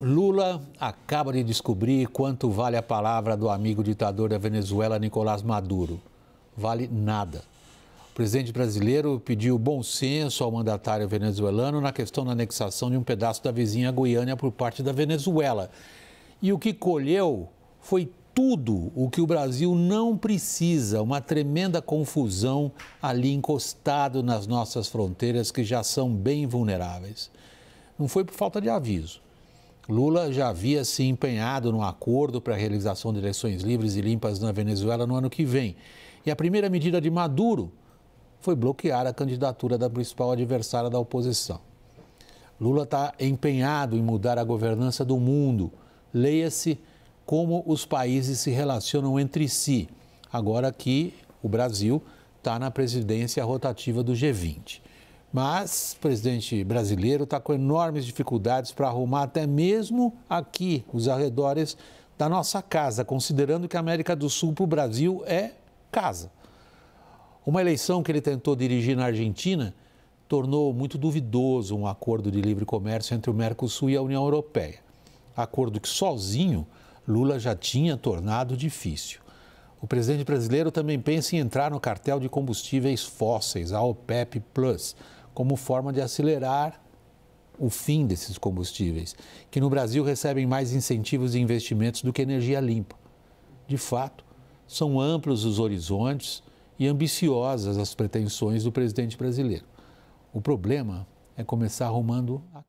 Lula acaba de descobrir quanto vale a palavra do amigo ditador da Venezuela, Nicolás Maduro. Vale nada. O presidente brasileiro pediu bom senso ao mandatário venezuelano na questão da anexação de um pedaço da vizinha Goiânia por parte da Venezuela. E o que colheu foi tudo o que o Brasil não precisa, uma tremenda confusão ali encostado nas nossas fronteiras que já são bem vulneráveis. Não foi por falta de aviso Lula já havia se empenhado num acordo para a realização de eleições livres e limpas na Venezuela no ano que vem. E a primeira medida de Maduro foi bloquear a candidatura da principal adversária da oposição. Lula está empenhado em mudar a governança do mundo. Leia-se como os países se relacionam entre si, agora que o Brasil está na presidência rotativa do G20. Mas o presidente brasileiro está com enormes dificuldades para arrumar até mesmo aqui, os arredores da nossa casa, considerando que a América do Sul para o Brasil é casa. Uma eleição que ele tentou dirigir na Argentina tornou muito duvidoso um acordo de livre comércio entre o Mercosul e a União Europeia. Acordo que sozinho Lula já tinha tornado difícil. O presidente brasileiro também pensa em entrar no cartel de combustíveis fósseis, a OPEP Plus como forma de acelerar o fim desses combustíveis, que no Brasil recebem mais incentivos e investimentos do que energia limpa. De fato, são amplos os horizontes e ambiciosas as pretensões do presidente brasileiro. O problema é começar arrumando a